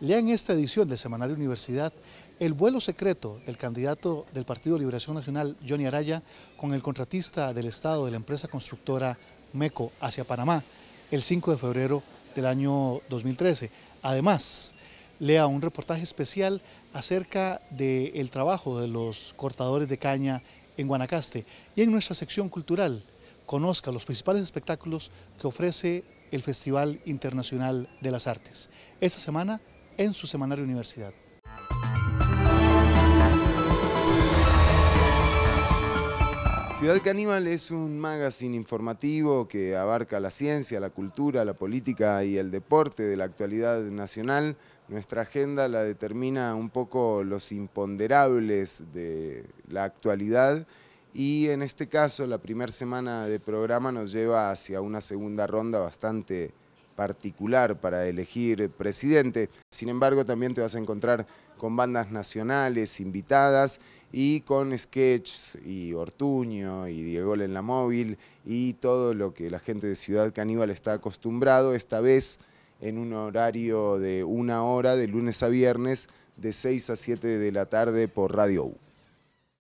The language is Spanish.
Lea en esta edición de Semanario Universidad el vuelo secreto del candidato del Partido de Liberación Nacional, Johnny Araya, con el contratista del Estado de la empresa constructora MECO hacia Panamá el 5 de febrero del año 2013. Además, lea un reportaje especial acerca del trabajo de los cortadores de caña en Guanacaste y en nuestra sección cultural conozca los principales espectáculos que ofrece el Festival Internacional de las Artes. Esta semana en su semanario universidad. Ciudad Caníbal es un magazine informativo que abarca la ciencia, la cultura, la política y el deporte de la actualidad nacional. Nuestra agenda la determina un poco los imponderables de la actualidad y en este caso la primera semana de programa nos lleva hacia una segunda ronda bastante particular para elegir presidente. Sin embargo, también te vas a encontrar con bandas nacionales invitadas y con sketches y Ortuño y Diego en la móvil y todo lo que la gente de Ciudad Caníbal está acostumbrado, esta vez en un horario de una hora de lunes a viernes de 6 a 7 de la tarde por Radio U.